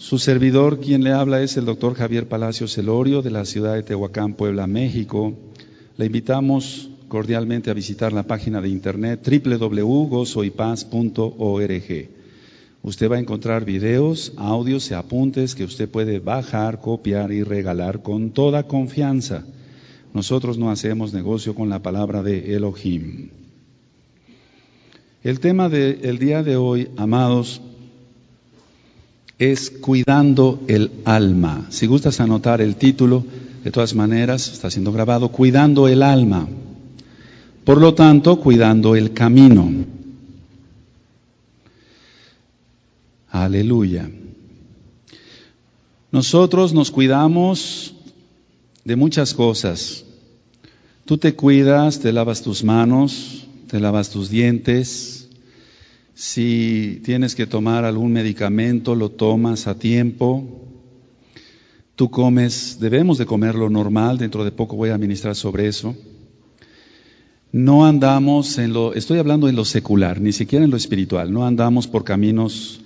Su servidor, quien le habla, es el doctor Javier Palacios Celorio de la ciudad de Tehuacán, Puebla, México. Le invitamos cordialmente a visitar la página de internet www.gozoypaz.org. Usted va a encontrar videos, audios y apuntes que usted puede bajar, copiar y regalar con toda confianza. Nosotros no hacemos negocio con la palabra de Elohim. El tema del día de hoy, amados, es Cuidando el Alma. Si gustas anotar el título, de todas maneras, está siendo grabado, Cuidando el Alma. Por lo tanto, cuidando el camino. Aleluya. Nosotros nos cuidamos de muchas cosas. Tú te cuidas, te lavas tus manos, te lavas tus dientes, si tienes que tomar algún medicamento, lo tomas a tiempo. Tú comes, debemos de comer lo normal, dentro de poco voy a ministrar sobre eso. No andamos en lo, estoy hablando en lo secular, ni siquiera en lo espiritual, no andamos por caminos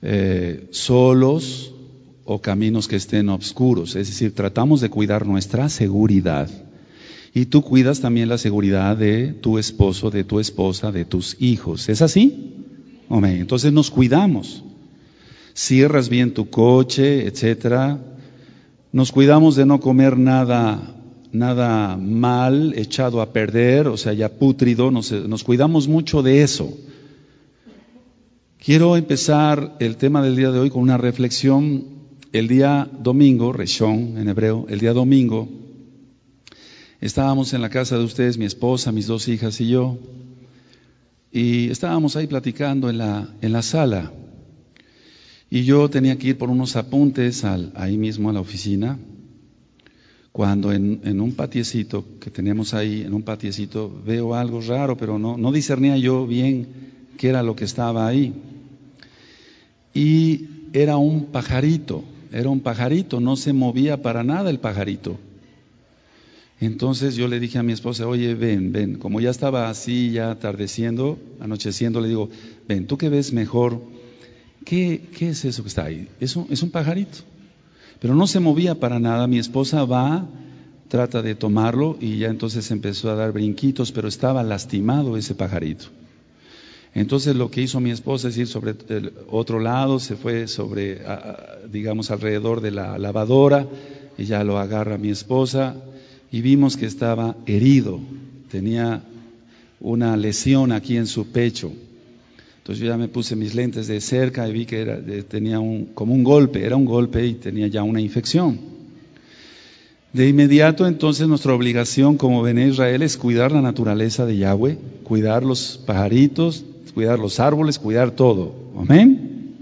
eh, solos o caminos que estén oscuros, es decir, tratamos de cuidar nuestra seguridad y tú cuidas también la seguridad de tu esposo, de tu esposa, de tus hijos. ¿Es así? Entonces nos cuidamos. Cierras bien tu coche, etcétera. Nos cuidamos de no comer nada nada mal, echado a perder, o sea, ya pútrido, nos, cuidamos mucho de eso. Quiero empezar el tema del día de hoy con una reflexión. El día domingo, Reshón, en hebreo, el día domingo, Estábamos en la casa de ustedes, mi esposa, mis dos hijas y yo, y estábamos ahí platicando en la, en la sala. Y yo tenía que ir por unos apuntes al, ahí mismo a la oficina, cuando en, un patiecito que tenemos ahí, en un patiecito, veo algo raro, pero no, no discernía yo bien qué era lo que estaba ahí. Y era un pajarito, era un pajarito, no se movía para nada el pajarito. Entonces yo le dije a mi esposa, oye, ven, ven, como ya estaba así, ya atardeciendo, anocheciendo, le digo, ven, tú que ves mejor, ¿qué, qué es eso que está ahí? Es un, es un pajarito. Pero no se movía para nada, mi esposa va, trata de tomarlo y ya entonces empezó a dar brinquitos, pero estaba lastimado ese pajarito. Entonces lo que hizo mi esposa es ir sobre el otro lado, se fue sobre, digamos, alrededor de la lavadora, y ya lo agarra mi esposa, y vimos que estaba herido, tenía una lesión aquí en su pecho. Entonces yo ya me puse mis lentes de cerca y vi que era, tenía un, como un golpe, era un golpe y tenía ya una infección. De inmediato entonces nuestra obligación como ven Israel es cuidar la naturaleza de Yahweh, cuidar los pajaritos, cuidar los árboles, cuidar todo. Amén.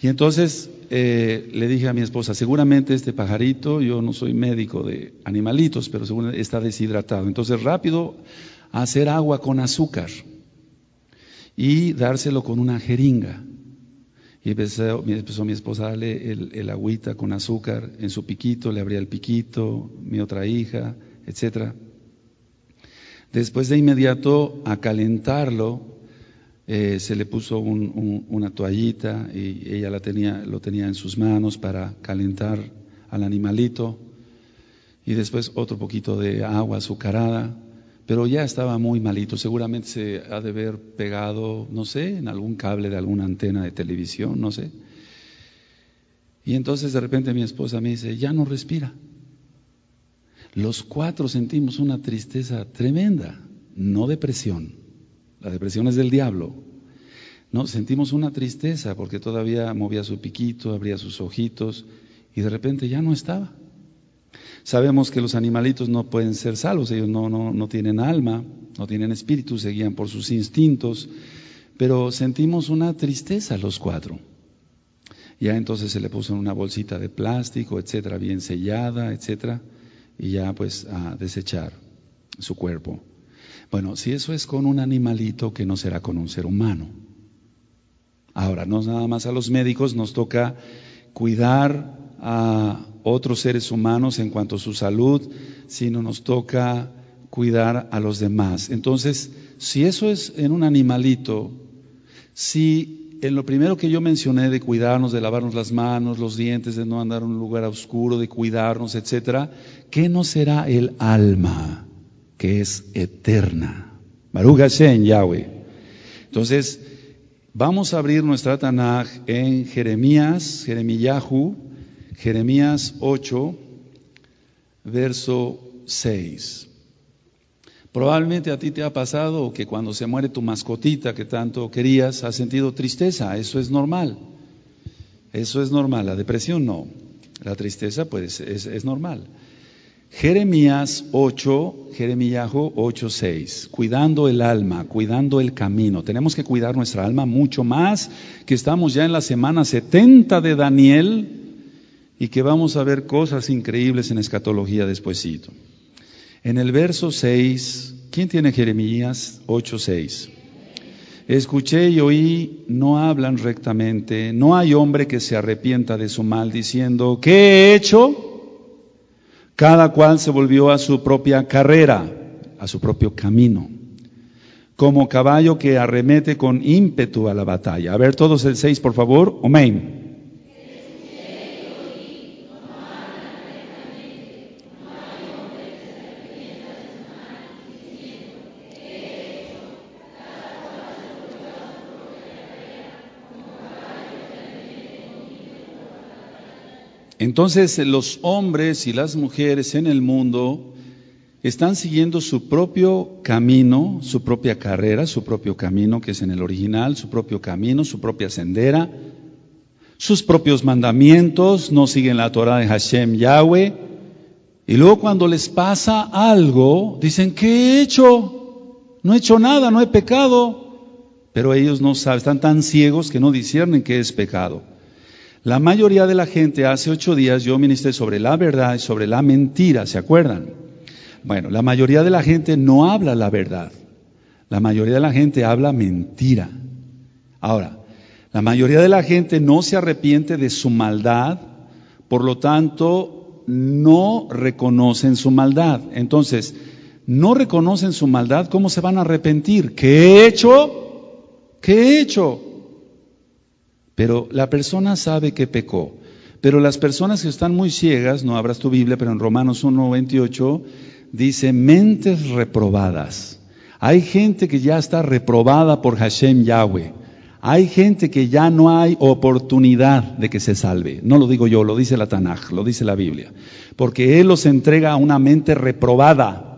Y entonces eh, le dije a mi esposa, seguramente este pajarito, yo no soy médico de animalitos, pero según está deshidratado. Entonces rápido hacer agua con azúcar y dárselo con una jeringa. Y empezó, mi esposa a darle el, el, agüita con azúcar en su piquito, le abría el piquito, mi otra hija, etc. Después de inmediato a calentarlo eh, se le puso una toallita y ella la tenía, lo tenía en sus manos para calentar al animalito y después otro poquito de agua azucarada, pero ya estaba muy malito, seguramente se ha de haber pegado, no sé, en algún cable de alguna antena de televisión, no sé. Y entonces de repente mi esposa me dice, ya no respira. Los cuatro sentimos una tristeza tremenda, no depresión la depresión es del diablo. No, sentimos una tristeza porque todavía movía su piquito, abría sus ojitos y de repente ya no estaba. Sabemos que los animalitos no pueden ser salvos, ellos no, no, no tienen alma, no tienen espíritu, seguían por sus instintos, pero sentimos una tristeza los cuatro. Ya entonces se le puso en una bolsita de plástico, etcétera, bien sellada, etcétera, y ya pues a desechar su cuerpo. Bueno, si eso es con un animalito, ¿qué no será con un ser humano? Ahora, no nada más a los médicos, nos toca cuidar a otros seres humanos en cuanto a su salud, sino nos toca cuidar a los demás. Entonces, si eso es en un animalito, si en lo primero que yo mencioné de cuidarnos, de lavarnos las manos, los dientes, de no andar en un lugar oscuro, de cuidarnos, etcétera, ¿qué no será el alma? que es eterna. Baruch en Yahweh. Entonces, vamos a abrir nuestra Tanaj en Jeremías, Jeremiyahu, Jeremías 8, verso 6. Probablemente a ti te ha pasado que cuando se muere tu mascotita que tanto querías, has sentido tristeza, eso es normal. Eso es normal, la depresión no. La tristeza pues es normal. Jeremías 8, Jeremías 8, 6. Cuidando el alma, cuidando el camino. Tenemos que cuidar nuestra alma mucho más que estamos ya en la semana 70 de Daniel y que vamos a ver cosas increíbles en escatología despuesito. En el verso 6, ¿quién tiene Jeremías 8, 6? Escuché y oí, no hablan rectamente, no hay hombre que se arrepienta de su mal diciendo, ¿qué he hecho? Cada cual se volvió a su propia carrera, a su propio camino, como caballo que arremete con ímpetu a la batalla. A ver todos el seis, por favor. Omeim. Entonces los hombres y las mujeres en el mundo están siguiendo su propio camino, su propia carrera, su propio camino que es en el original, su propio camino, su propia sendera, sus propios mandamientos, no siguen la Torah de Hashem Yahweh. Y luego cuando les pasa algo, dicen, ¿qué he hecho? No he hecho nada, no he pecado. Pero ellos no saben, están tan ciegos que no disciernen qué es pecado. La mayoría de la gente, hace ocho días yo ministré sobre la verdad y sobre la mentira, ¿se acuerdan? Bueno, la mayoría de la gente no habla la verdad. La mayoría de la gente habla mentira. Ahora, la mayoría de la gente no se arrepiente de su maldad, por lo tanto, no reconocen su maldad. Entonces, no reconocen su maldad, ¿cómo se van a arrepentir? ¿Qué he hecho? ¿Qué he hecho? Pero la persona sabe que pecó. Pero las personas que están muy ciegas, no abras tu Biblia, pero en Romanos 1.28 dice, mentes reprobadas. Hay gente que ya está reprobada por Hashem Yahweh. Hay gente que ya no hay oportunidad de que se salve. No lo digo yo, lo dice la Tanaj, lo dice la Biblia. Porque Él los entrega a una mente reprobada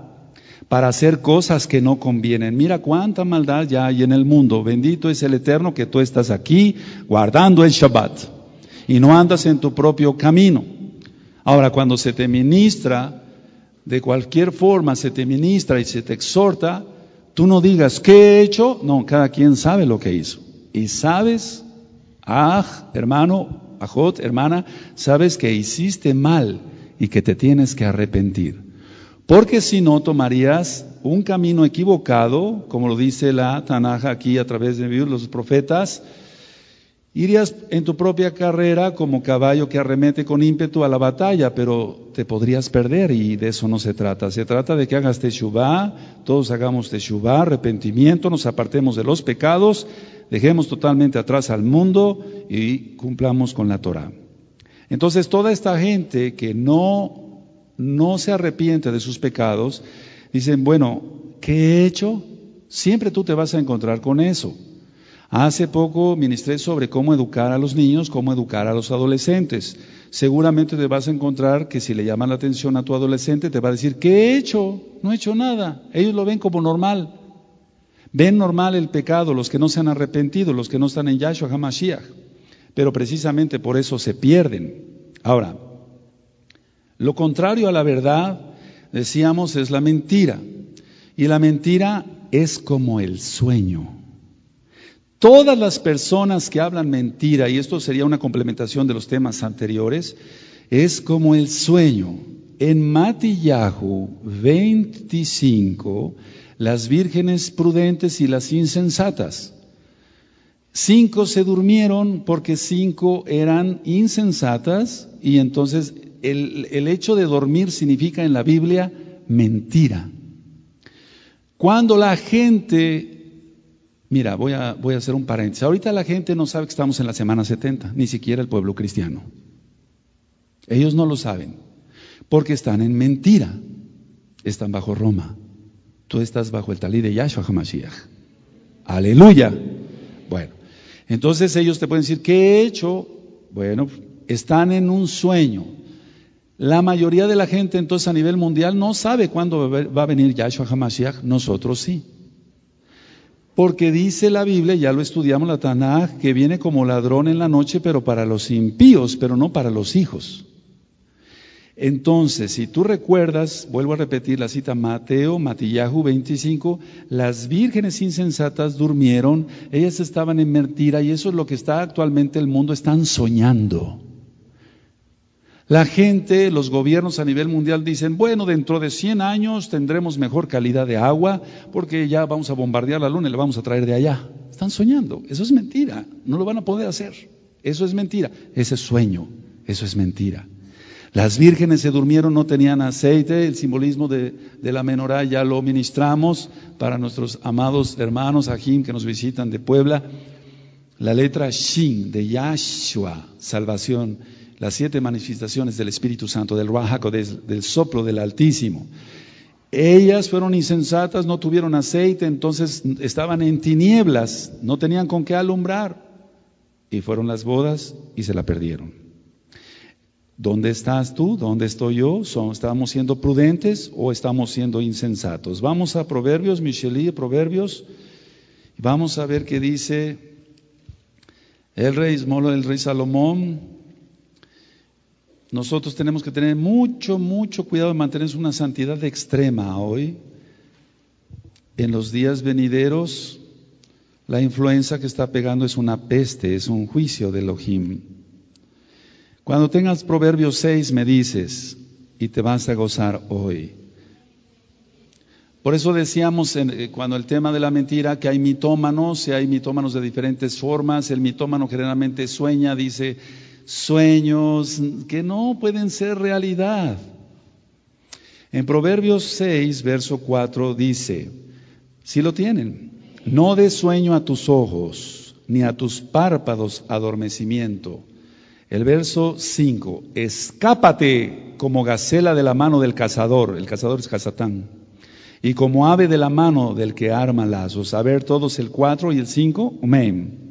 para hacer cosas que no convienen. Mira cuánta maldad ya hay en el mundo. Bendito es el Eterno que tú estás aquí guardando el Shabbat y no andas en tu propio camino. Ahora, cuando se te ministra, de cualquier forma se te ministra y se te exhorta, tú no digas, ¿qué he hecho? No, cada quien sabe lo que hizo. Y sabes, aj, ah, hermano, ajot, hermana, sabes que hiciste mal y que te tienes que arrepentir porque si no tomarías un camino equivocado, como lo dice la Tanaja aquí a través de los profetas, irías en tu propia carrera como caballo que arremete con ímpetu a la batalla, pero te podrías perder y de eso no se trata. Se trata de que hagas teshuvá, todos hagamos teshuvá, arrepentimiento, nos apartemos de los pecados, dejemos totalmente atrás al mundo y cumplamos con la Torah. Entonces toda esta gente que no no se arrepiente de sus pecados, dicen, bueno, ¿qué he hecho? Siempre tú te vas a encontrar con eso. Hace poco ministré sobre cómo educar a los niños, cómo educar a los adolescentes. Seguramente te vas a encontrar que si le llaman la atención a tu adolescente, te va a decir, ¿qué he hecho? No he hecho nada. Ellos lo ven como normal. Ven normal el pecado, los que no se han arrepentido, los que no están en Yahshua HaMashiach. Pero precisamente por eso se pierden. Ahora, lo contrario a la verdad, decíamos, es la mentira. Y la mentira es como el sueño. Todas las personas que hablan mentira, y esto sería una complementación de los temas anteriores, es como el sueño. En Matillahu 25, las vírgenes prudentes y las insensatas Cinco se durmieron porque cinco eran insensatas y entonces el, hecho de dormir significa en la Biblia mentira. Cuando la gente Mira, voy a, voy a hacer un paréntesis. Ahorita la gente no sabe que estamos en la semana 70, ni siquiera el pueblo cristiano. Ellos no lo saben, porque están en mentira. Están bajo Roma. Tú estás bajo el talí de Yahshua HaMashiach. Aleluya. Bueno, entonces ellos te pueden decir, ¿qué he hecho? Bueno, están en un sueño. La mayoría de la gente entonces a nivel mundial no sabe cuándo va a venir Yahshua Hamashiach, nosotros sí. Porque dice la Biblia, ya lo estudiamos la Tanaj, que viene como ladrón en la noche, pero para los impíos, pero no para los hijos. Entonces, si tú recuerdas, vuelvo a repetir la cita Mateo, Matillahu 25, las vírgenes insensatas durmieron, ellas estaban en mentira y eso es lo que está actualmente el mundo, están soñando. La gente, los gobiernos a nivel mundial dicen, bueno, dentro de 100 años tendremos mejor calidad de agua porque ya vamos a bombardear la luna y la vamos a traer de allá. Están soñando, eso es mentira, no lo van a poder hacer, eso es mentira, ese sueño, eso es mentira. Las vírgenes se durmieron, no tenían aceite, el simbolismo de, la menorá ya lo ministramos para nuestros amados hermanos Ajim que nos visitan de Puebla. La letra Shin de Yahshua, salvación, las siete manifestaciones del Espíritu Santo, del Ruajaco, del soplo del Altísimo. Ellas fueron insensatas, no tuvieron aceite, entonces estaban en tinieblas, no tenían con qué alumbrar. Y fueron las bodas y se la perdieron. ¿Dónde estás tú? ¿Dónde estoy yo? ¿Estamos siendo prudentes o estamos siendo insensatos? Vamos a Proverbios, Michelí, Proverbios. vamos a ver qué dice el rey, el rey Salomón. Nosotros tenemos que tener mucho, mucho cuidado de mantener una santidad extrema hoy. En los días venideros, la influenza que está pegando es una peste, es un juicio de Elohim. Cuando tengas Proverbios 6 me dices y te vas a gozar hoy. Por eso decíamos eh, cuando el tema de la mentira que hay mitómanos y hay mitómanos de diferentes formas. El mitómano generalmente sueña, dice sueños que no pueden ser realidad. En Proverbios 6, verso 4 dice, si lo tienen, no des sueño a tus ojos, ni a tus párpados adormecimiento el verso 5, escápate como gacela de la mano del cazador, el cazador es Cazatán, y como ave de la mano del que arma lazos. A ver todos el 4 y el 5, amén.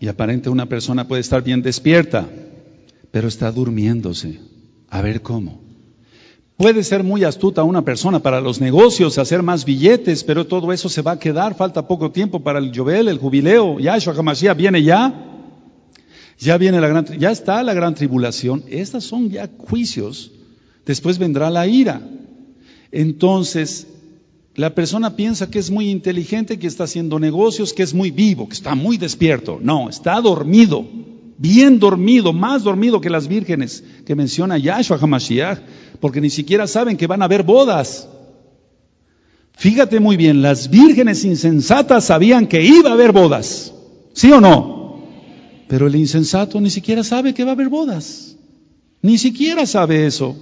Y aparente una persona puede estar bien despierta, pero está durmiéndose. A ver cómo. Puede ser muy astuta una persona para los negocios, hacer más billetes, pero todo eso se va a quedar. Falta poco tiempo para el Yobel, el jubileo. Ya, HaMashiach viene ya. Ya viene la gran, ya está la gran tribulación. Estas son ya juicios. Después vendrá la ira. Entonces, la persona piensa que es muy inteligente, que está haciendo negocios, que es muy vivo, que está muy despierto. No, está dormido bien dormido, más dormido que las vírgenes que menciona Yahshua Hamashiach porque ni siquiera saben que van a haber bodas. Fíjate muy bien, las vírgenes insensatas sabían que iba a haber bodas, ¿sí o no? Pero el insensato ni siquiera sabe que va a haber bodas, ni siquiera sabe eso.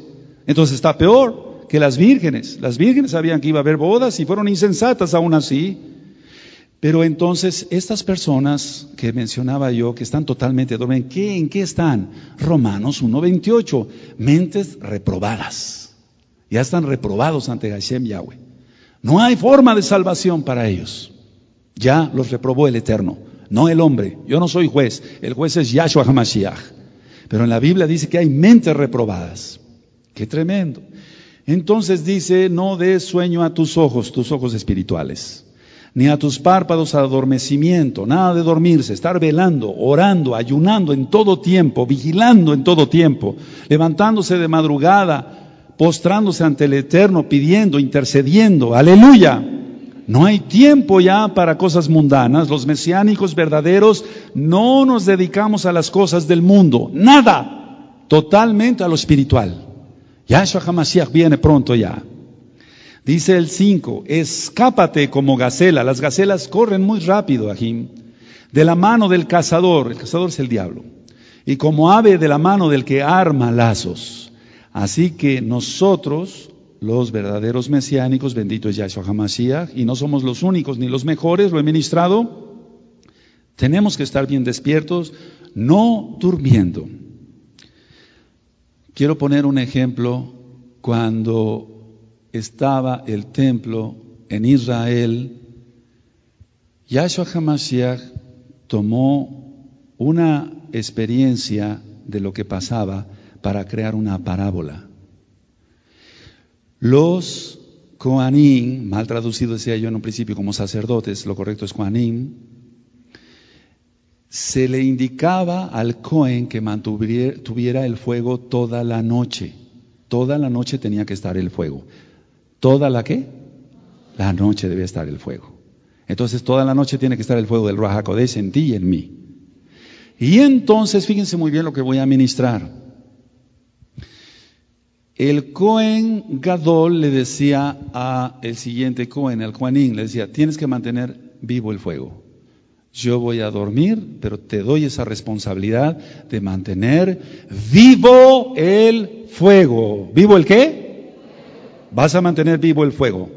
Entonces está peor que las vírgenes. Las vírgenes sabían que iba a haber bodas y fueron insensatas aún así. Pero entonces, estas personas que mencionaba yo, que están totalmente dormidas, ¿en qué están? Romanos 1.28, mentes reprobadas. Ya están reprobados ante Hashem Yahweh. No hay forma de salvación para ellos. Ya los reprobó el Eterno, no el hombre. Yo no soy juez, el juez es Yahshua HaMashiach. Pero en la Biblia dice que hay mentes reprobadas. Qué tremendo. Entonces dice, no des sueño a tus ojos, tus ojos espirituales ni a tus párpados adormecimiento, nada de dormirse, estar velando, orando, ayunando en todo tiempo, vigilando en todo tiempo, levantándose de madrugada, postrándose ante el Eterno, pidiendo, intercediendo, aleluya. No hay tiempo ya para cosas mundanas, los mesiánicos verdaderos no nos dedicamos a las cosas del mundo, nada, totalmente a lo espiritual. Yahshua HaMashiach viene pronto ya. Dice el 5, escápate como gacela. Las gacelas corren muy rápido, Ajim, de la mano del cazador. El cazador es el diablo. Y como ave de la mano del que arma lazos. Así que nosotros, los verdaderos mesiánicos, bendito es Yahshua Hamashiach, y no somos los únicos ni los mejores, lo he ministrado, tenemos que estar bien despiertos, no durmiendo. Quiero poner un ejemplo cuando estaba el templo en Israel, Yahshua HaMashiach tomó una experiencia de lo que pasaba para crear una parábola. Los Koanim, mal traducido decía yo en un principio como sacerdotes, lo correcto es Koanim, se le indicaba al Cohen que mantuviera el fuego toda la noche. Toda la noche tenía que estar el fuego. Toda la qué? La noche debe estar el fuego. Entonces toda la noche tiene que estar el fuego del Rahakodesh en ti y en mí. Y entonces, fíjense muy bien lo que voy a ministrar. El Cohen Gadol le decía a el siguiente Cohen, el Juanín, le decía, tienes que mantener vivo el fuego. Yo voy a dormir, pero te doy esa responsabilidad de mantener vivo el fuego. ¿Vivo el qué? vas a mantener vivo el fuego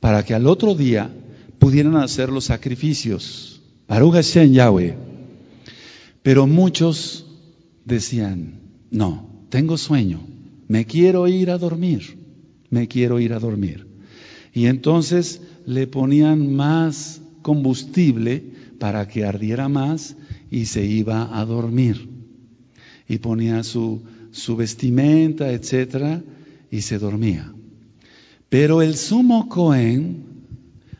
para que al otro día pudieran hacer los sacrificios. Pero muchos decían, no, tengo sueño, me quiero ir a dormir, me quiero ir a dormir. Y entonces le ponían más combustible para que ardiera más y se iba a dormir. Y ponía su, su vestimenta, etcétera, y se dormía. Pero el sumo Cohen,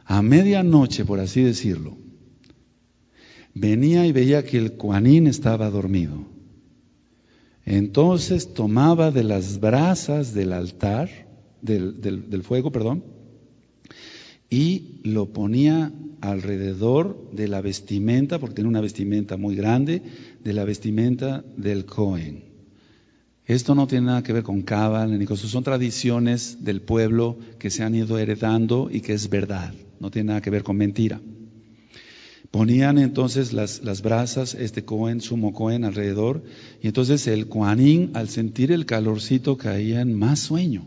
a medianoche, por así decirlo, venía y veía que el Coanín estaba dormido. Entonces tomaba de las brasas del altar, del, del, fuego, perdón, y lo ponía alrededor de la vestimenta, porque tiene una vestimenta muy grande, de la vestimenta del Cohen. Esto no tiene nada que ver con cabal ni son tradiciones del pueblo que se han ido heredando y que es verdad, no tiene nada que ver con mentira. Ponían entonces las, brasas, este cohen, sumo cohen alrededor, y entonces el coanín al sentir el calorcito caía en más sueño.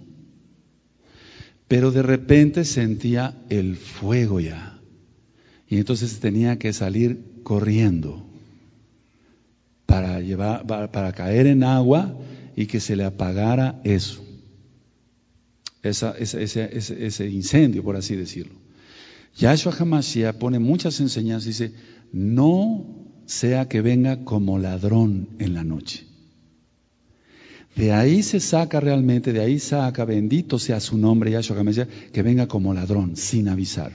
Pero de repente sentía el fuego ya, y entonces tenía que salir corriendo para, llevar, para caer en agua y que se le apagara eso, ese, incendio, por así decirlo. Yahshua Hamashiach pone muchas enseñanzas, dice, no sea que venga como ladrón en la noche. De ahí se saca realmente, de ahí saca, bendito sea su nombre, Yahshua Hamashiach, que venga como ladrón, sin avisar.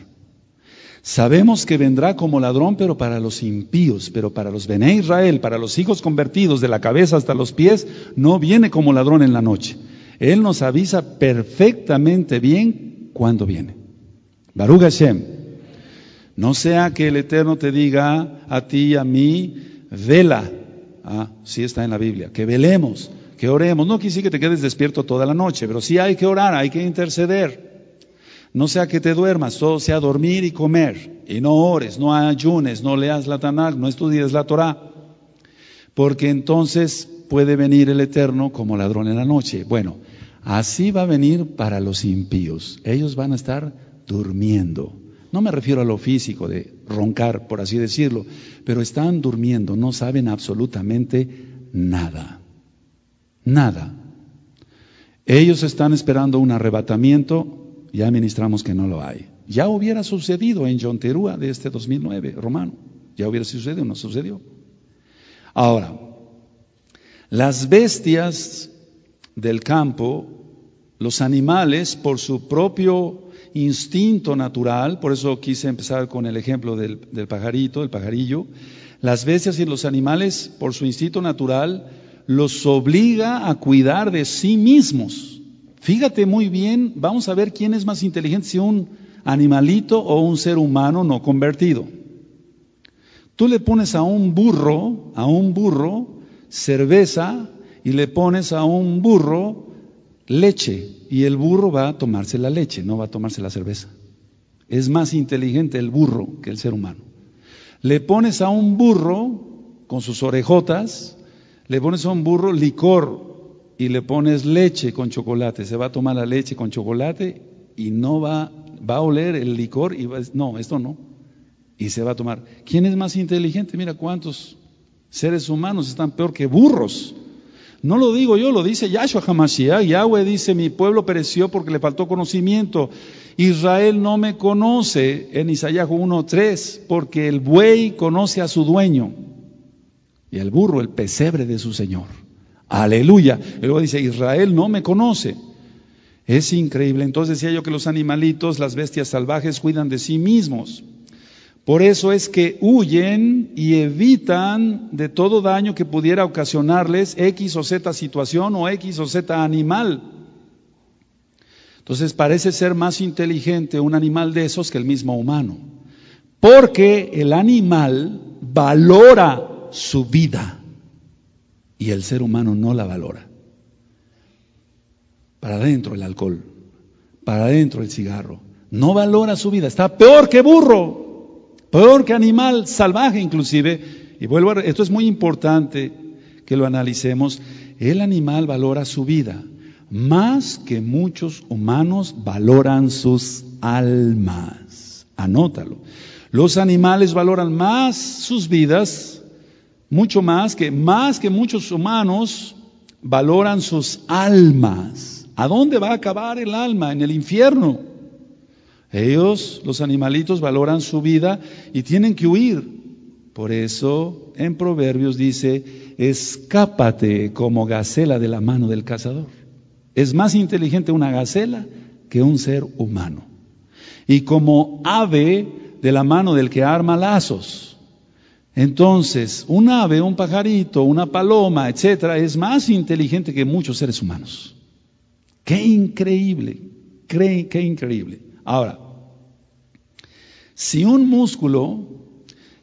Sabemos que vendrá como ladrón, pero para los impíos, pero para los Bené Israel, para los hijos convertidos de la cabeza hasta los pies, no viene como ladrón en la noche. Él nos avisa perfectamente bien cuando viene. Baruch Hashem. No sea que el Eterno te diga a ti y a mí, vela. Ah, sí está en la Biblia, que velemos, que oremos. No quisiera que te quedes despierto toda la noche, pero sí hay que orar, hay que interceder. No sea que te duermas, todo sea dormir y comer, y no ores, no ayunes, no leas la Tanakh, no estudies la Torah, porque entonces puede venir el Eterno como ladrón en la noche. Bueno, así va a venir para los impíos. Ellos van a estar durmiendo. No me refiero a lo físico de roncar, por así decirlo, pero están durmiendo, no saben absolutamente nada. Nada. Ellos están esperando un arrebatamiento ya administramos que no lo hay. Ya hubiera sucedido en John de este 2009, romano. Ya hubiera sucedido, no sucedió. Ahora, las bestias del campo, los animales, por su propio instinto natural, por eso quise empezar con el ejemplo del, del pajarito, el pajarillo, las bestias y los animales, por su instinto natural, los obliga a cuidar de sí mismos. Fíjate muy bien, vamos a ver quién es más inteligente, si un animalito o un ser humano no convertido. Tú le pones a un burro, a un burro, cerveza y le pones a un burro leche y el burro va a tomarse la leche, no va a tomarse la cerveza. Es más inteligente el burro que el ser humano. Le pones a un burro con sus orejotas, le pones a un burro licor y le pones leche con chocolate, se va a tomar la leche con chocolate y no va, va a oler el licor y no, esto no. Y se va a tomar. ¿Quién es más inteligente? Mira cuántos seres humanos están peor que burros. No lo digo yo, lo dice Yahshua Hamashiach. Yahweh dice, mi pueblo pereció porque le faltó conocimiento. Israel no me conoce en Isaías 1.3, porque el buey conoce a su dueño y el burro el pesebre de su Señor. Aleluya. Y luego dice, Israel no me conoce. Es increíble. Entonces decía yo que los animalitos, las bestias salvajes, cuidan de sí mismos. Por eso es que huyen y evitan de todo daño que pudiera ocasionarles X o Z situación o X o Z animal. Entonces parece ser más inteligente un animal de esos que el mismo humano. Porque el animal valora su vida y el ser humano no la valora. Para adentro el alcohol, para adentro el cigarro. No valora su vida, está peor que burro, peor que animal salvaje inclusive. Y vuelvo a, esto es muy importante que lo analicemos. El animal valora su vida más que muchos humanos valoran sus almas. Anótalo. Los animales valoran más sus vidas mucho más que más que muchos humanos valoran sus almas. ¿A dónde va a acabar el alma? En el infierno. Ellos, los animalitos, valoran su vida y tienen que huir. Por eso en Proverbios dice, escápate como gacela de la mano del cazador. Es más inteligente una gacela que un ser humano. Y como ave de la mano del que arma lazos. Entonces, un ave, un pajarito, una paloma, etcétera, es más inteligente que muchos seres humanos. Qué increíble, qué, qué increíble. Ahora, si un músculo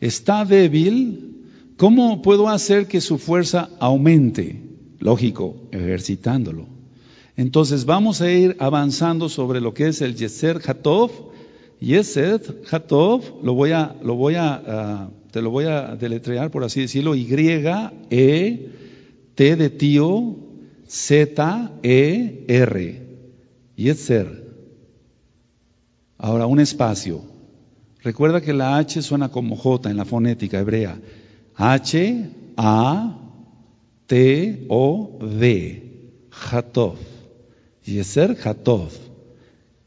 está débil, ¿cómo puedo hacer que su fuerza aumente? Lógico, ejercitándolo. Entonces vamos a ir avanzando sobre lo que es el Yeser Hatov Yesed, Hatov, lo voy a, lo voy a, ah, te lo voy a deletrear por así decirlo, Y, E, T de tío, Z, E, R. Yeser Ahora, un espacio. Recuerda que la H suena como J en la fonética hebrea. H, A, T, O, D. Hatov. Yeser Hatov.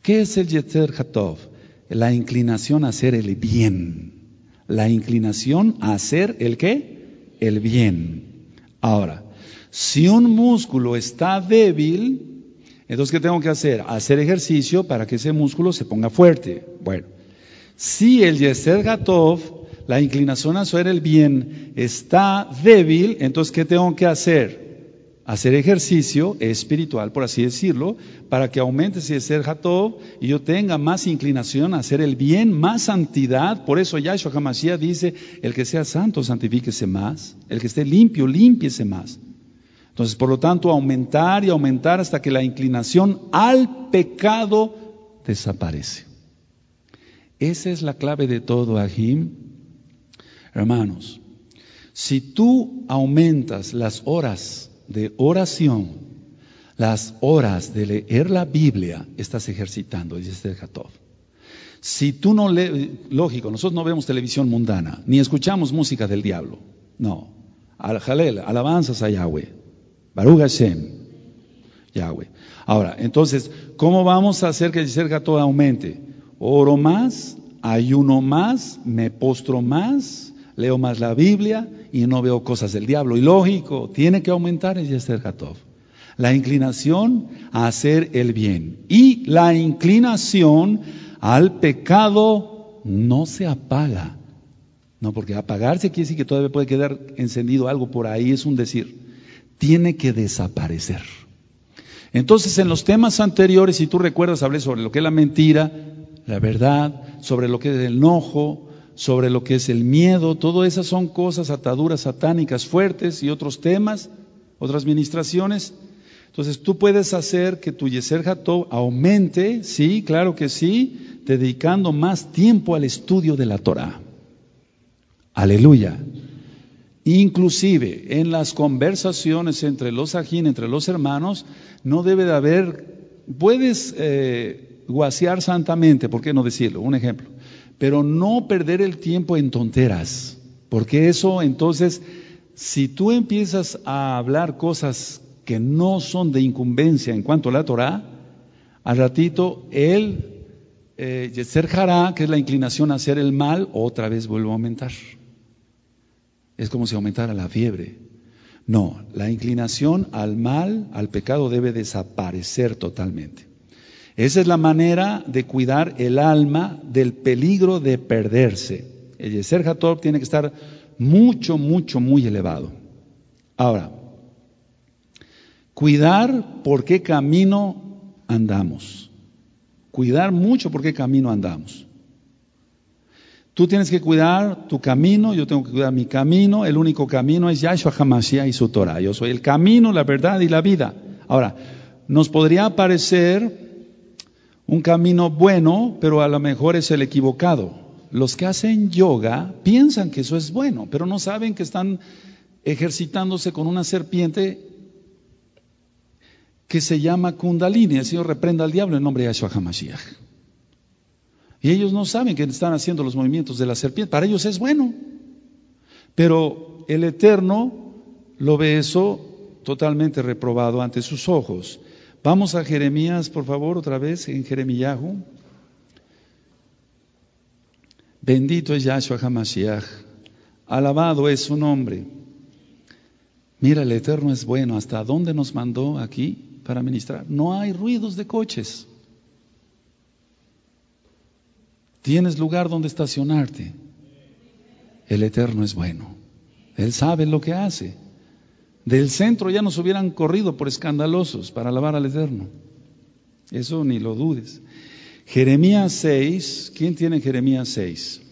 ¿Qué es el Yeser Hatov? La inclinación a hacer el bien. La inclinación a hacer el qué? El bien. Ahora, si un músculo está débil, entonces ¿qué tengo que hacer? Hacer ejercicio para que ese músculo se ponga fuerte. Bueno, si el Yeser Gatov, la inclinación a hacer el bien, está débil, entonces ¿qué tengo que hacer? hacer ejercicio espiritual, por así decirlo, para que aumente ese ser todo y yo tenga más inclinación a hacer el bien, más santidad. Por eso Yahshua Hamashiach dice, el que sea santo, santifíquese más. El que esté limpio, límpiese más. Entonces, por lo tanto, aumentar y aumentar hasta que la inclinación al pecado desaparece. Esa es la clave de todo, Ajim. Hermanos, si tú aumentas las horas, de oración, las horas de leer la Biblia, estás ejercitando, dice este Jatov. Si tú no lees, lógico, nosotros no vemos televisión mundana, ni escuchamos música del diablo, no. Al Jalel, alabanzas a Yahweh, Baruch Hashem, Yahweh. Ahora, entonces, ¿cómo vamos a hacer que el todo aumente? Oro más, ayuno más, me postro más, leo más la Biblia y no veo cosas del diablo. Y lógico, tiene que aumentar el Yester La inclinación a hacer el bien. Y la inclinación al pecado no se apaga. No, porque apagarse quiere decir que todavía puede quedar encendido algo por ahí, es un decir. Tiene que desaparecer. Entonces, en los temas anteriores, si tú recuerdas, hablé sobre lo que es la mentira, la verdad, sobre lo que es el enojo, sobre lo que es el miedo, todas esas son cosas, ataduras satánicas fuertes y otros temas, otras ministraciones. Entonces tú puedes hacer que tu Yeser aumente, sí, claro que sí, dedicando más tiempo al estudio de la Torah. Aleluya. Inclusive en las conversaciones entre los ajín, entre los hermanos, no debe de haber, puedes eh, guasear santamente, ¿por qué no decirlo? Un ejemplo pero no perder el tiempo en tonteras, porque eso entonces, si tú empiezas a hablar cosas que no son de incumbencia en cuanto a la Torah, al ratito él, eh, que es la inclinación a hacer el mal, otra vez vuelve a aumentar. Es como si aumentara la fiebre. No, la inclinación al mal, al pecado, debe desaparecer totalmente. Esa es la manera de cuidar el alma del peligro de perderse. El Yeser Hatov tiene que estar mucho, mucho, muy elevado. Ahora, cuidar por qué camino andamos. Cuidar mucho por qué camino andamos. Tú tienes que cuidar tu camino, yo tengo que cuidar mi camino. El único camino es Yahshua Hamashiach y su Torah. Yo soy el camino, la verdad y la vida. Ahora, nos podría parecer un camino bueno, pero a lo mejor es el equivocado. Los que hacen yoga piensan que eso es bueno, pero no saben que están ejercitándose con una serpiente que se llama Kundalini. El Señor reprenda al diablo en nombre de Yahshua Y ellos no saben que están haciendo los movimientos de la serpiente. Para ellos es bueno. Pero el Eterno lo ve eso totalmente reprobado ante sus ojos. Vamos a Jeremías, por favor, otra vez en Jeremiyahu. Bendito es Yahshua Hamashiach. Alabado es su nombre. Mira, el Eterno es bueno. ¿Hasta dónde nos mandó aquí para ministrar? No hay ruidos de coches. Tienes lugar donde estacionarte. El Eterno es bueno. Él sabe lo que hace. Del centro ya nos hubieran corrido por escandalosos para alabar al Eterno. Eso ni lo dudes. Jeremías 6, ¿quién tiene Jeremías 6?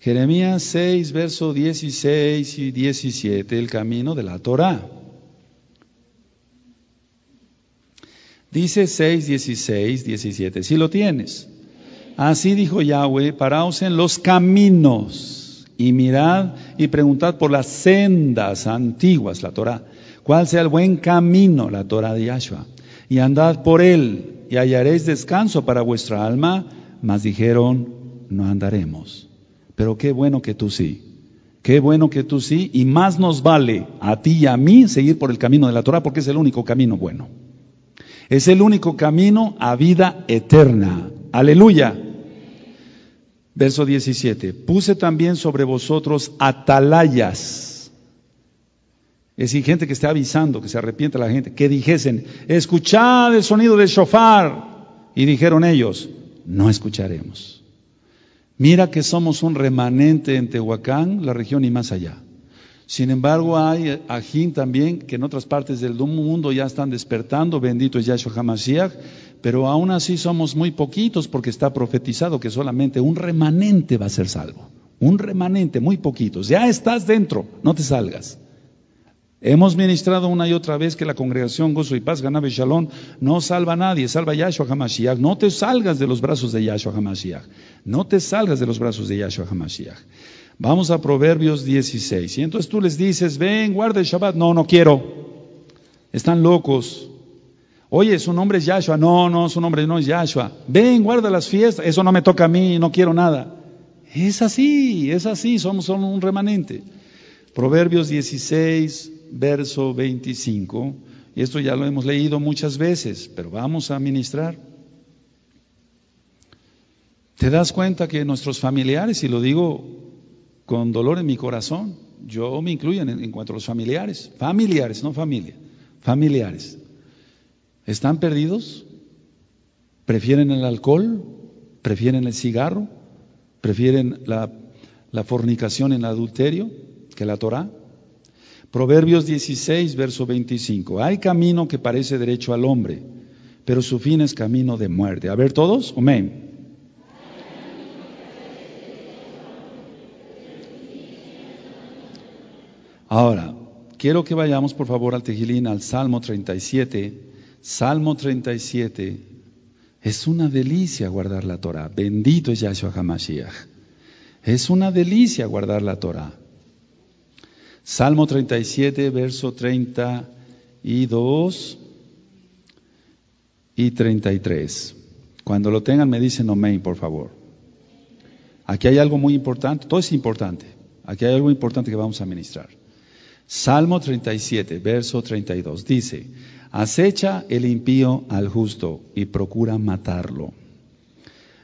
Jeremías 6, verso 16 y 17, el camino de la Torah. Dice 6, 16, 17, si lo tienes. Así dijo Yahweh, paraos en los caminos y mirad y preguntad por las sendas antiguas, la Torah, cuál sea el buen camino, la Torah de Yahshua, y andad por él y hallaréis descanso para vuestra alma, mas dijeron, no andaremos. Pero qué bueno que tú sí. Qué bueno que tú sí, y más nos vale a ti y a mí seguir por el camino de la Torah porque es el único camino bueno. Es el único camino a vida eterna. Aleluya. Verso 17, puse también sobre vosotros atalayas. Es decir, gente que está avisando, que se arrepienta la gente, que dijesen, escuchad el sonido del shofar. Y dijeron ellos, no escucharemos. Mira que somos un remanente en Tehuacán, la región y más allá. Sin embargo, hay ajín también que en otras partes del mundo ya están despertando, bendito es Yahshua HaMashiach, pero aún así somos muy poquitos porque está profetizado que solamente un remanente va a ser salvo. Un remanente, muy poquito. Ya estás dentro, no te salgas. Hemos ministrado una y otra vez que la congregación Gozo y Paz, Ganabe Shalom, no salva a nadie, salva a Yahshua HaMashiach. No te salgas de los brazos de Yahshua HaMashiach. No te salgas de los brazos de Yahshua HaMashiach. Vamos a Proverbios 16. Y entonces tú les dices, ven, guarda el Shabbat. No, no quiero. Están locos. Oye, su nombre es Yahshua. No, no, su nombre no es Yahshua. Ven, guarda las fiestas. Eso no me toca a mí, no quiero nada. Es así, es así, somos, solo un remanente. Proverbios 16, verso 25. esto ya lo hemos leído muchas veces, pero vamos a ministrar. ¿Te das cuenta que nuestros familiares, y lo digo con dolor en mi corazón, yo me incluyo en, en cuanto a los familiares, familiares, no familia, familiares. ¿Están perdidos? ¿Prefieren el alcohol? ¿Prefieren el cigarro? ¿Prefieren la, fornicación en el adulterio que la Torah? Proverbios 16, verso 25. Hay camino que parece derecho al hombre, pero su fin es camino de muerte. A ver todos, amén. Ahora, quiero que vayamos por favor al Tejilín, al Salmo 37, Salmo 37. Es una delicia guardar la Torah. Bendito es Yahshua HaMashiach. Es una delicia guardar la Torah. Salmo 37, verso 32 y 33. Cuando lo tengan me dicen amén, por favor. Aquí hay algo muy importante, todo es importante. Aquí hay algo importante que vamos a ministrar. Salmo 37, verso 32. Dice, Acecha el impío al justo y procura matarlo.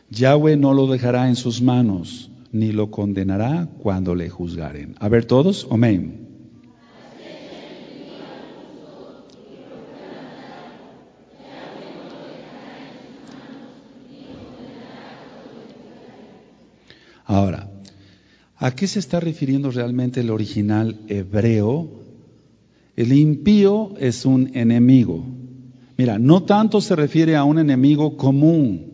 Yahweh no lo dejará en sus manos, ni lo condenará cuando le juzgaren. A ver todos, amén. Ahora, ¿a qué se está refiriendo realmente el original hebreo el impío es un enemigo. Mira, no tanto se refiere a un enemigo común,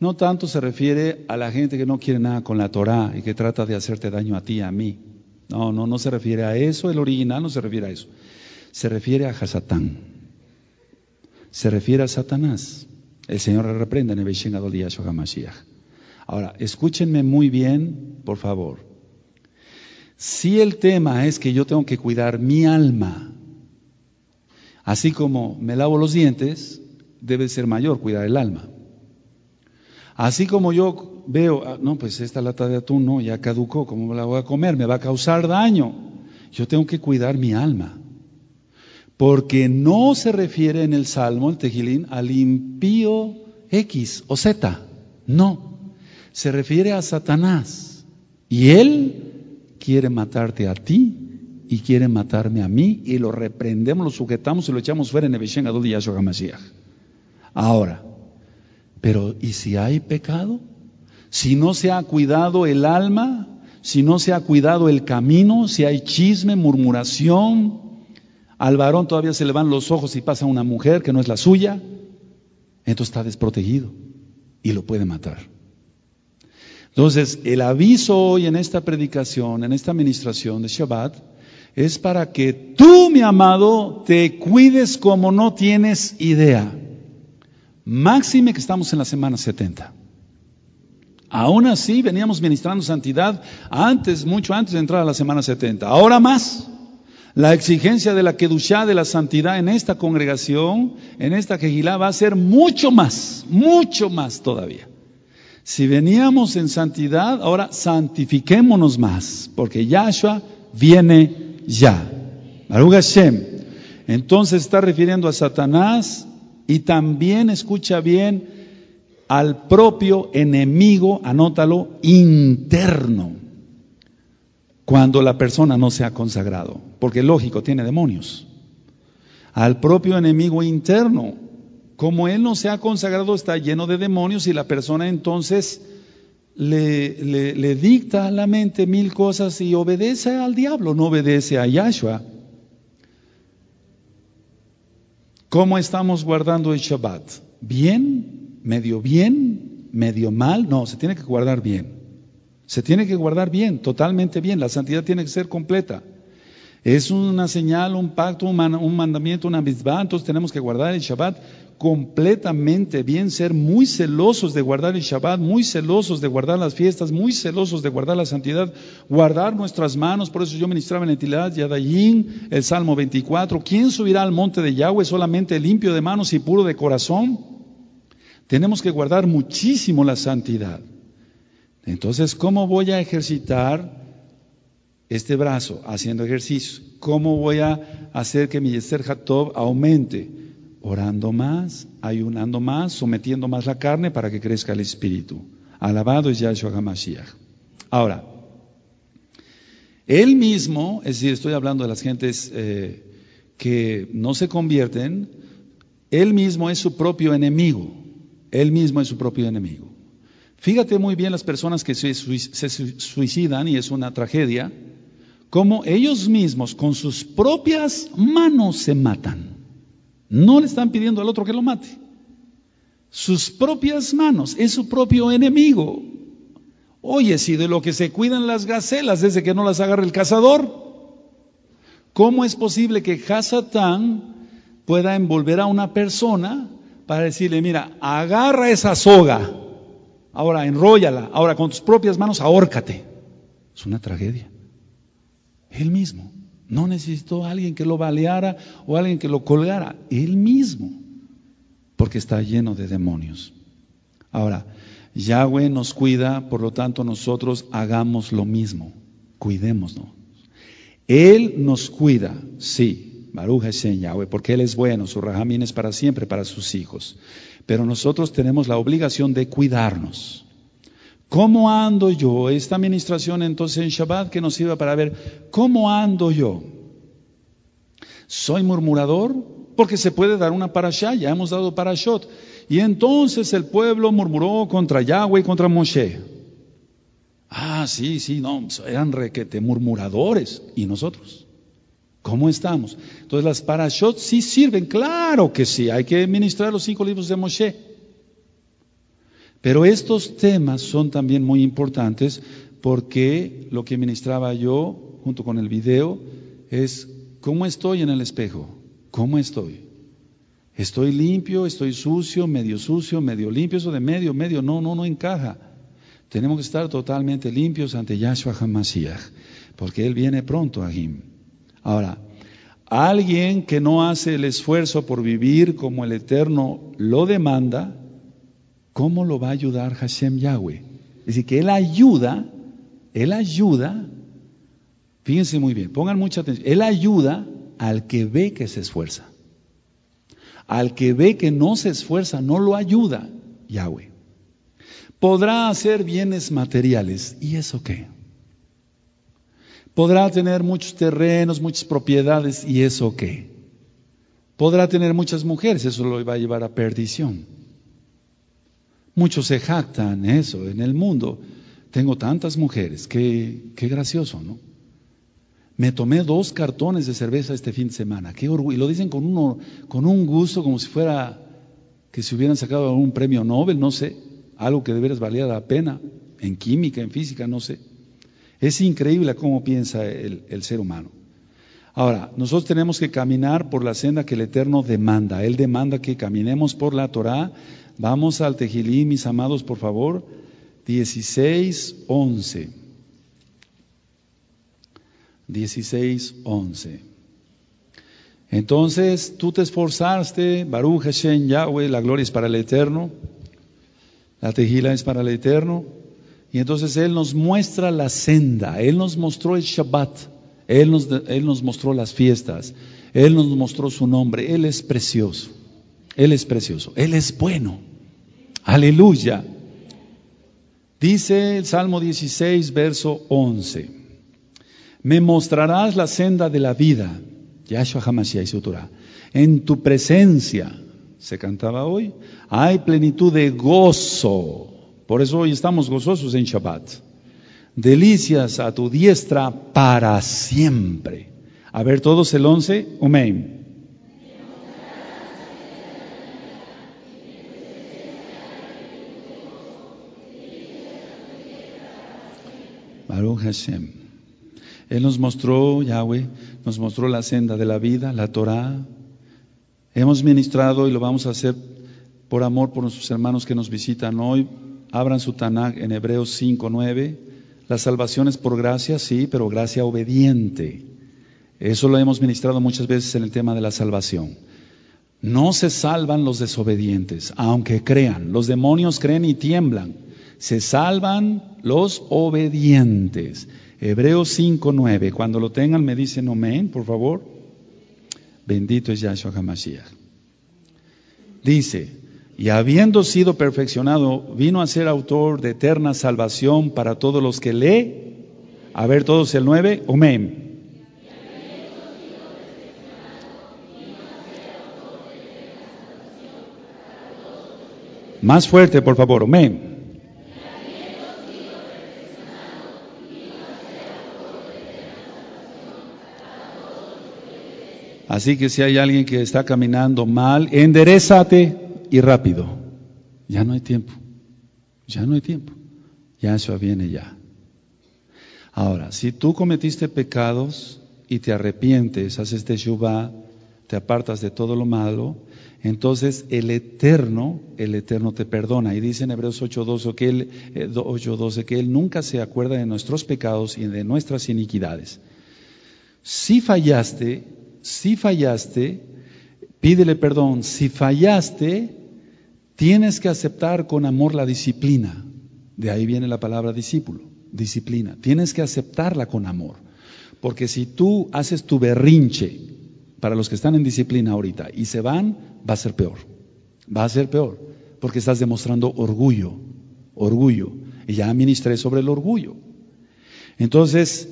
no tanto se refiere a la gente que no quiere nada con la Torá y que trata de hacerte daño a ti y a mí. No, no, no se refiere a eso, el original no se refiere a eso. Se refiere a Hasatán. Se refiere a Satanás. El Señor le reprende en el Ahora, escúchenme muy bien, por favor. Si el tema es que yo tengo que cuidar mi alma, así como me lavo los dientes, debe ser mayor cuidar el alma. Así como yo veo, ah, no, pues esta lata de atún no, ya caducó, ¿cómo la voy a comer? Me va a causar daño. Yo tengo que cuidar mi alma. Porque no se refiere en el Salmo, el Tejilín, al impío X o Z. No. Se refiere a Satanás. Y él quiere matarte a ti y quiere matarme a mí y lo reprendemos, lo sujetamos y lo echamos fuera en Nebeshen Gadol y Yahshua HaMashiach. Ahora, pero ¿y si hay pecado? Si no se ha cuidado el alma, si no se ha cuidado el camino, si hay chisme, murmuración, al varón todavía se le van los ojos y pasa una mujer que no es la suya, entonces está desprotegido y lo puede matar. Entonces, el aviso hoy en esta predicación, en esta administración de Shabbat, es para que tú, mi amado, te cuides como no tienes idea. Máxime que estamos en la semana 70. Aún así, veníamos ministrando santidad antes, mucho antes de entrar a la semana 70. Ahora más, la exigencia de la kedushá, de la santidad en esta congregación, en esta quejilá, va a ser mucho más, mucho más todavía. Si veníamos en santidad, ahora santifiquémonos más, porque Yahshua viene ya. Baruch Entonces está refiriendo a Satanás y también escucha bien al propio enemigo, anótalo, interno, cuando la persona no se ha consagrado, porque lógico, tiene demonios. Al propio enemigo interno, como él no se ha consagrado, está lleno de demonios y la persona entonces le, dicta a la mente mil cosas y obedece al diablo, no obedece a Yahshua. ¿Cómo estamos guardando el Shabbat? ¿Bien? ¿Medio bien? ¿Medio mal? No, se tiene que guardar bien. Se tiene que guardar bien, totalmente bien. La santidad tiene que ser completa. Es una señal, un pacto, un, mandamiento, una mitzvah. Entonces tenemos que guardar el Shabbat completamente bien ser muy celosos de guardar el Shabbat, muy celosos de guardar las fiestas, muy celosos de guardar la santidad, guardar nuestras manos. Por eso yo ministraba en la entidad el Salmo 24. ¿Quién subirá al monte de Yahweh solamente limpio de manos y puro de corazón? Tenemos que guardar muchísimo la santidad. Entonces, ¿cómo voy a ejercitar este brazo haciendo ejercicio? ¿Cómo voy a hacer que mi Yester Hatov aumente? orando más, ayunando más, sometiendo más la carne para que crezca el espíritu. Alabado es Yahshua HaMashiach. Ahora, él mismo, es decir, estoy hablando de las gentes eh, que no se convierten, él mismo es su propio enemigo. Él mismo es su propio enemigo. Fíjate muy bien las personas que se suicidan, y es una tragedia, como ellos mismos con sus propias manos se matan. No le están pidiendo al otro que lo mate. Sus propias manos, es su propio enemigo. Oye, si de lo que se cuidan las gacelas desde que no las agarre el cazador, ¿cómo es posible que Hasatán pueda envolver a una persona para decirle, mira, agarra esa soga, ahora enróllala, ahora con tus propias manos ahórcate? Es una tragedia. Él mismo. No necesitó alguien que lo baleara o alguien que lo colgara, él mismo, porque está lleno de demonios. Ahora, Yahweh nos cuida, por lo tanto nosotros hagamos lo mismo, cuidémonos. Él nos cuida, sí, es Hashem Yahweh, porque Él es bueno, su rajamín es para siempre, para sus hijos. Pero nosotros tenemos la obligación de cuidarnos. ¿Cómo ando yo? Esta administración entonces en Shabbat que nos iba para ver cómo ando yo. ¿Soy murmurador? Porque se puede dar una parashá, ya hemos dado parashot. Y entonces el pueblo murmuró contra Yahweh y contra Moshe. Ah, sí, sí, no, eran requete murmuradores. ¿Y nosotros? ¿Cómo estamos? Entonces las parashot sí sirven, claro que sí, hay que ministrar los cinco libros de Moshe. Pero estos temas son también muy importantes porque lo que ministraba yo junto con el video es cómo estoy en el espejo, cómo estoy. Estoy limpio, estoy sucio, medio sucio, medio limpio, eso de medio, medio, no, no, no encaja. Tenemos que estar totalmente limpios ante Yahshua HaMashiach, porque Él viene pronto a Him. Ahora, alguien que no hace el esfuerzo por vivir como el Eterno lo demanda, ¿Cómo lo va a ayudar Hashem Yahweh? Es decir, que Él ayuda, Él ayuda, fíjense muy bien, pongan mucha atención, Él ayuda al que ve que se esfuerza. Al que ve que no se esfuerza, no lo ayuda Yahweh. Podrá hacer bienes materiales, ¿y eso qué? Podrá tener muchos terrenos, muchas propiedades, ¿y eso qué? Podrá tener muchas mujeres, eso lo va a llevar a perdición. Muchos se jactan eso en el mundo. Tengo tantas mujeres, qué, qué gracioso, ¿no? Me tomé dos cartones de cerveza este fin de semana, qué orgullo. Y lo dicen con, uno, con un gusto, como si fuera que se hubieran sacado un premio Nobel, no sé, algo que de veras valía la pena, en química, en física, no sé. Es increíble cómo piensa el, el ser humano. Ahora, nosotros tenemos que caminar por la senda que el Eterno demanda. Él demanda que caminemos por la Torá, Vamos al Tejilí, mis amados, por favor. 16, 11. Entonces tú te esforzaste, Baruch Hashem Yahweh, la gloria es para el Eterno, la tejila es para el Eterno. Y entonces Él nos muestra la senda, Él nos mostró el Shabbat, Él nos, Él nos mostró las fiestas, Él nos mostró su nombre, Él es precioso. Él es precioso, Él es bueno. Aleluya. Dice el Salmo 16, verso 11. Me mostrarás la senda de la vida. Yahshua Hamashiach y Torah. En tu presencia, se cantaba hoy, hay plenitud de gozo. Por eso hoy estamos gozosos en Shabbat. Delicias a tu diestra para siempre. A ver todos el 11. Amén. Hashem. Él nos mostró, Yahweh, nos mostró la senda de la vida, la Torah. Hemos ministrado y lo vamos a hacer por amor por nuestros hermanos que nos visitan hoy. Abran su Tanakh en Hebreos 5, 9. La salvación es por gracia, sí, pero gracia obediente. Eso lo hemos ministrado muchas veces en el tema de la salvación. No se salvan los desobedientes, aunque crean. Los demonios creen y tiemblan se salvan los obedientes. Hebreos 5.9. Cuando lo tengan me dicen amén, por favor. Bendito es Yahshua HaMashiach. Dice, y habiendo sido perfeccionado, vino a ser autor de eterna salvación para todos los que le... A ver todos el 9, amén. Más fuerte, por favor, amén. Así que si hay alguien que está caminando mal, enderezate y rápido. Ya no hay tiempo. Ya no hay tiempo. Ya eso viene ya. Ahora, si tú cometiste pecados y te arrepientes, haces teshuvah, te apartas de todo lo malo, entonces el Eterno, el Eterno te perdona. Y dice en Hebreos 8.12 que, eh, que Él nunca se acuerda de nuestros pecados y de nuestras iniquidades. Si fallaste, si fallaste, pídele perdón, si fallaste, tienes que aceptar con amor la disciplina. De ahí viene la palabra discípulo, disciplina. Tienes que aceptarla con amor. Porque si tú haces tu berrinche para los que están en disciplina ahorita y se van, va a ser peor. Va a ser peor. Porque estás demostrando orgullo, orgullo. Y ya ministré sobre el orgullo. Entonces,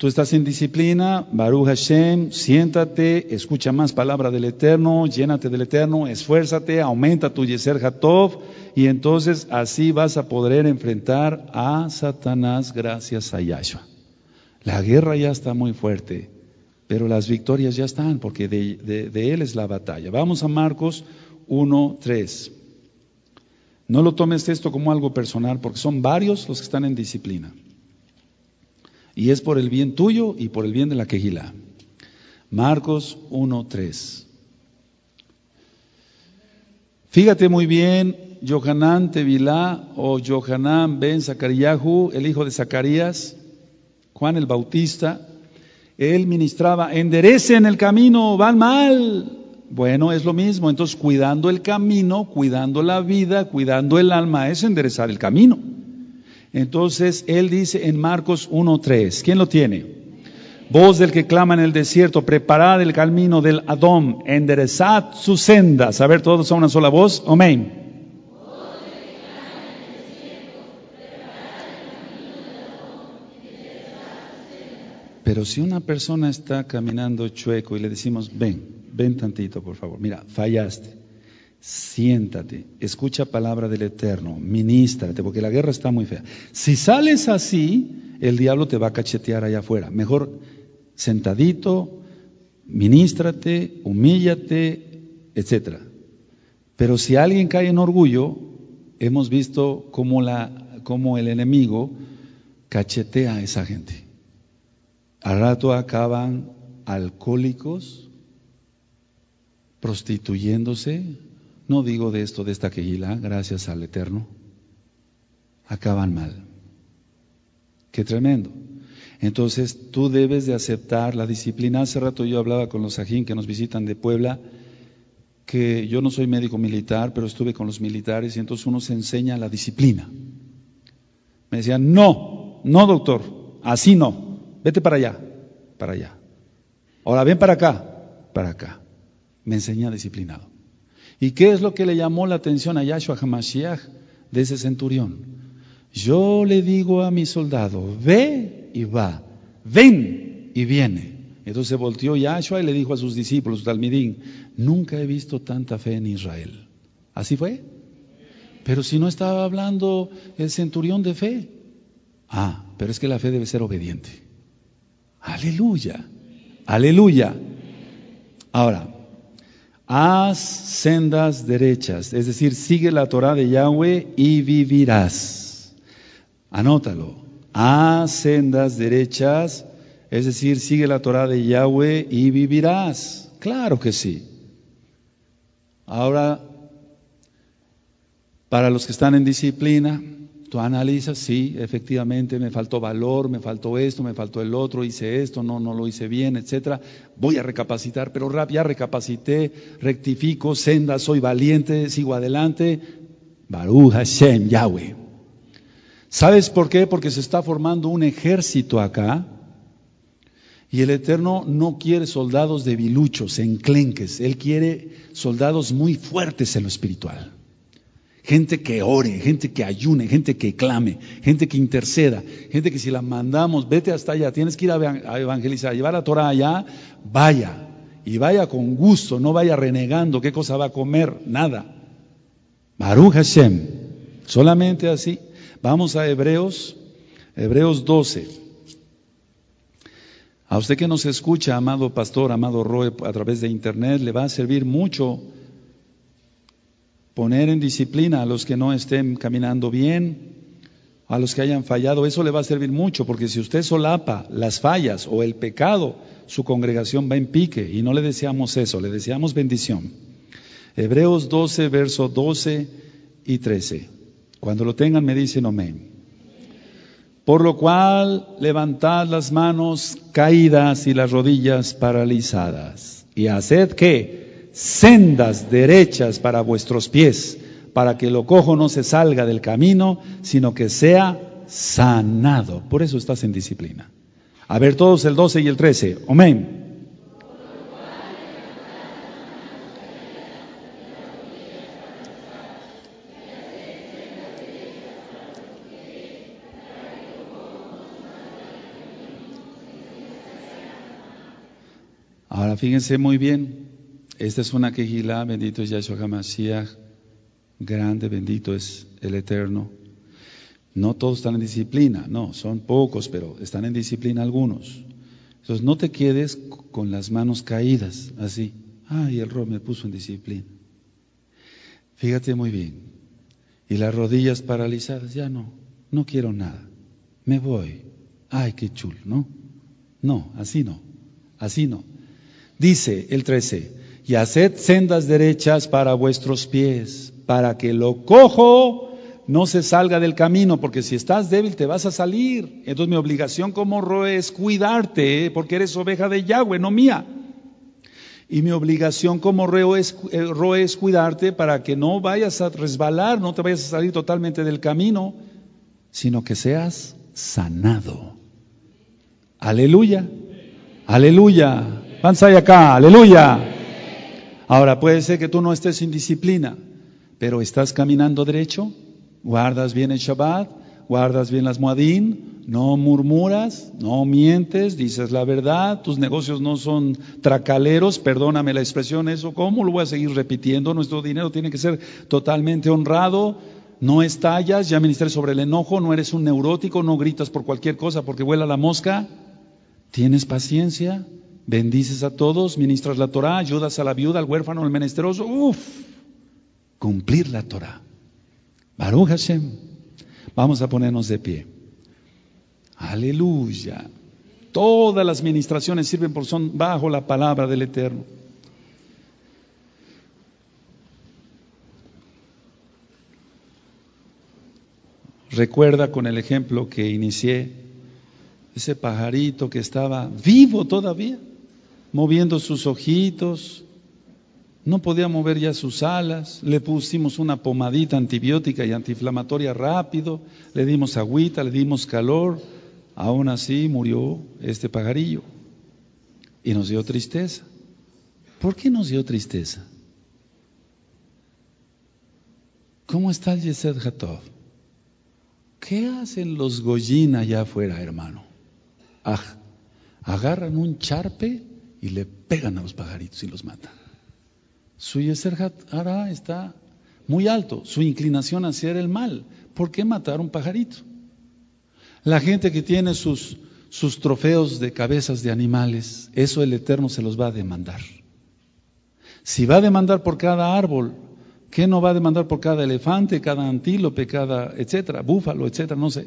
Tú estás en disciplina, Baruch Hashem, siéntate, escucha más palabra del Eterno, llénate del Eterno, esfuérzate, aumenta tu Yeser Hatov, y entonces así vas a poder enfrentar a Satanás gracias a Yahshua. La guerra ya está muy fuerte, pero las victorias ya están, porque de, él es la batalla. Vamos a Marcos 1, 3. No lo tomes esto como algo personal, porque son varios los que están en disciplina y es por el bien tuyo y por el bien de la quejila. Marcos 1:3. Fíjate muy bien, Johanán Tevilá o Johanán ben Zacariahu, el hijo de Zacarías, Juan el Bautista, él ministraba, enderecen el camino, van mal. Bueno, es lo mismo, entonces cuidando el camino, cuidando la vida, cuidando el alma, es enderezar el camino. Entonces él dice en Marcos 1.3, ¿quién lo tiene? Voz del que clama en el desierto, preparad el camino del Adón, enderezad su senda. A todos a una sola voz, amén. Pero si una persona está caminando chueco y le decimos, ven, ven tantito, por favor, mira, fallaste siéntate, escucha palabra del Eterno, ministrate, porque la guerra está muy fea. Si sales así, el diablo te va a cachetear allá afuera. Mejor sentadito, ministrate, humíllate, etcétera. Pero si alguien cae en orgullo, hemos visto cómo, la, cómo el enemigo cachetea a esa gente. Al rato acaban alcohólicos, prostituyéndose, no digo de esto, de esta quejila, gracias al Eterno. Acaban mal. Qué tremendo. Entonces tú debes de aceptar la disciplina. Hace rato yo hablaba con los ajín que nos visitan de Puebla, que yo no soy médico militar, pero estuve con los militares y entonces uno se enseña la disciplina. Me decían, no, no doctor, así no, vete para allá, para allá. Ahora ven para acá, para acá. Me enseña disciplinado. ¿Y qué es lo que le llamó la atención a Yahshua HaMashiach de ese centurión? Yo le digo a mi soldado, ve y va, ven y viene. Entonces volteó Yahshua y le dijo a sus discípulos, Talmidín, nunca he visto tanta fe en Israel. ¿Así fue? Pero si no estaba hablando el centurión de fe. Ah, pero es que la fe debe ser obediente. Aleluya, aleluya. Ahora, Haz sendas derechas, es decir, sigue la Torah de Yahweh y vivirás. Anótalo. Haz sendas derechas, es decir, sigue la Torah de Yahweh y vivirás. Claro que sí. Ahora, para los que están en disciplina, Tú analizas, sí, efectivamente me faltó valor, me faltó esto, me faltó el otro, hice esto, no, no lo hice bien, etcétera. Voy a recapacitar, pero rap, ya recapacité, rectifico, senda, soy valiente, sigo adelante. Baruch Hashem, Yahweh. ¿Sabes por qué? Porque se está formando un ejército acá. Y el Eterno no quiere soldados debiluchos, enclenques. Él quiere soldados muy fuertes en lo espiritual. Gente que ore, gente que ayune, gente que clame, gente que interceda, gente que si la mandamos, vete hasta allá, tienes que ir a evangelizar, llevar la Torah allá, vaya. Y vaya con gusto, no vaya renegando qué cosa va a comer, nada. Baruch Hashem, solamente así. Vamos a Hebreos, Hebreos 12. A usted que nos escucha, amado pastor, amado Roe, a través de internet, le va a servir mucho poner en disciplina a los que no estén caminando bien, a los que hayan fallado, eso le va a servir mucho, porque si usted solapa las fallas o el pecado, su congregación va en pique y no le deseamos eso, le deseamos bendición. Hebreos 12, verso 12 y 13. Cuando lo tengan me dicen amén. Por lo cual levantad las manos caídas y las rodillas paralizadas y haced que sendas derechas para vuestros pies, para que lo cojo no se salga del camino, sino que sea sanado. Por eso estás en disciplina. A ver todos el 12 y el 13. Amén. Ahora fíjense muy bien, esta es una quejilá, bendito es Yahshua HaMashiach, grande, bendito es el Eterno. No todos están en disciplina, no, son pocos, pero están en disciplina algunos. Entonces no te quedes con las manos caídas, así. Ay, el rol me puso en disciplina. Fíjate muy bien. Y las rodillas paralizadas, ya no, no quiero nada. Me voy. Ay, qué chulo, ¿no? No, así no, así no. Dice el 13, y haced sendas derechas para vuestros pies, para que lo cojo no se salga del camino, porque si estás débil te vas a salir. Entonces mi obligación como roe es cuidarte, ¿eh? porque eres oveja de Yahweh, no mía. Y mi obligación como reo es, eh, es, cuidarte para que no vayas a resbalar, no te vayas a salir totalmente del camino, sino que seas sanado. Aleluya. Aleluya. Panza acá. Aleluya. Ahora, puede ser que tú no estés sin disciplina, pero estás caminando derecho, guardas bien el Shabbat, guardas bien las Moadim no murmuras, no mientes, dices la verdad, tus negocios no son tracaleros, perdóname la expresión, eso, ¿cómo lo voy a seguir repitiendo? Nuestro dinero tiene que ser totalmente honrado, no estallas, ya ministré sobre el enojo, no eres un neurótico, no gritas por cualquier cosa porque vuela la mosca, tienes paciencia, bendices a todos, ministras la Torah, ayudas a la viuda, al huérfano, al menesteroso. Uf, cumplir la Torah. Baruch Hashem. Vamos a ponernos de pie. Aleluya. Todas las ministraciones sirven por son bajo la palabra del Eterno. Recuerda con el ejemplo que inicié ese pajarito que estaba vivo todavía moviendo sus ojitos, no podía mover ya sus alas, le pusimos una pomadita antibiótica y antiinflamatoria rápido, le dimos agüita, le dimos calor, aún así murió este pajarillo y nos dio tristeza. ¿Por qué nos dio tristeza? ¿Cómo está el Yesed Hatov? ¿Qué hacen los Goyin allá afuera, hermano? Ah, agarran un charpe y le pegan a los pajaritos y los matan. Su Yeser está muy alto, su inclinación hacia el mal. ¿Por qué matar a un pajarito? La gente que tiene sus, sus trofeos de cabezas de animales, eso el Eterno se los va a demandar. Si va a demandar por cada árbol, ¿qué no va a demandar por cada elefante, cada antílope, cada etcétera, búfalo, etcétera? No sé.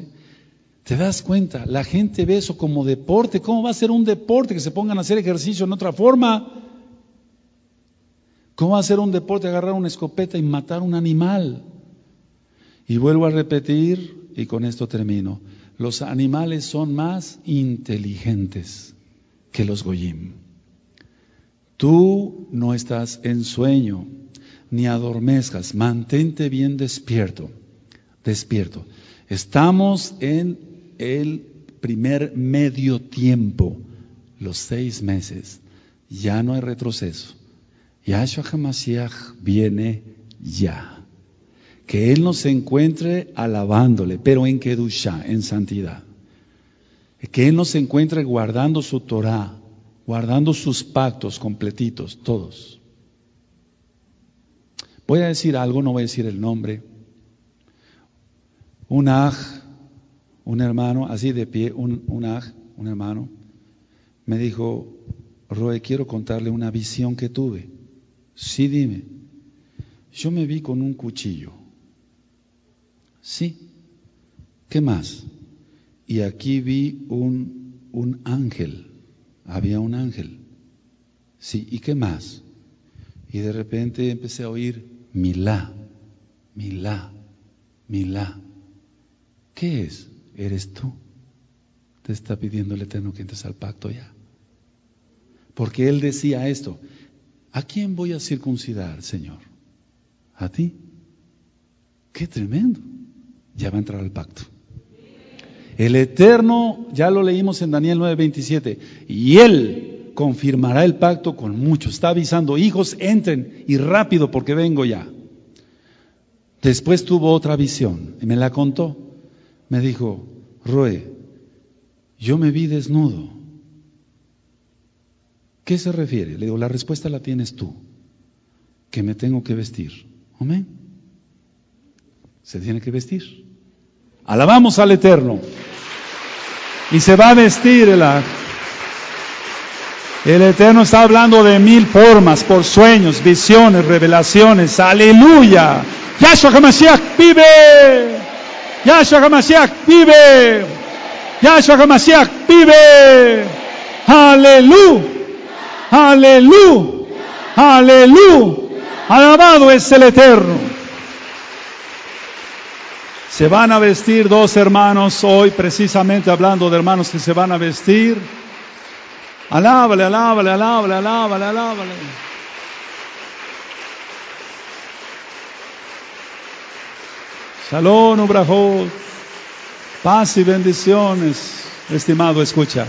¿Te das cuenta? La gente ve eso como deporte. ¿Cómo va a ser un deporte que se pongan a hacer ejercicio en otra forma? ¿Cómo va a ser un deporte agarrar una escopeta y matar un animal? Y vuelvo a repetir, y con esto termino, los animales son más inteligentes que los goyim. Tú no estás en sueño, ni adormezcas, mantente bien despierto, despierto. Estamos en el primer medio tiempo, los seis meses, ya no hay retroceso. Yahshua HaMashiach viene ya. Que Él nos encuentre alabándole, pero en Kedusha, en santidad. Que Él nos encuentre guardando su Torah, guardando sus pactos completitos, todos. Voy a decir algo, no voy a decir el nombre. Un aj un hermano, así de pie, un, un, un hermano, me dijo, Roe, quiero contarle una visión que tuve. Sí, dime. Yo me vi con un cuchillo. Sí. ¿Qué más? Y aquí vi un, un ángel. Había un ángel. Sí, ¿y qué más? Y de repente empecé a oír Milá, Milá, Milá. ¿Qué es? eres tú. Te está pidiendo el Eterno que entres al pacto ya. Porque él decía esto, ¿a quién voy a circuncidar, Señor? ¿A ti? Qué tremendo. Ya va a entrar al pacto. El Eterno, ya lo leímos en Daniel 9:27, y él confirmará el pacto con muchos. Está avisando, hijos, entren y rápido porque vengo ya. Después tuvo otra visión y me la contó me dijo, Roe, yo me vi desnudo. ¿Qué se refiere? Le digo, la respuesta la tienes tú, que me tengo que vestir. Amén. Se tiene que vestir. Alabamos al Eterno. Y se va a vestir el el Eterno está hablando de mil formas, por sueños, visiones, revelaciones. Aleluya. Yahshua Hamashiach vive. Yahshua Gamasiach vive. Yahshua Gamasiak vive. Aleluya. Aleluya. Aleluya. Alabado es el Eterno. Se van a vestir dos hermanos hoy, precisamente hablando de hermanos que se van a vestir. Alábale, alábale, alábale, alábale, alábale. Salón Ubrahot. Paz y bendiciones, estimado escucha.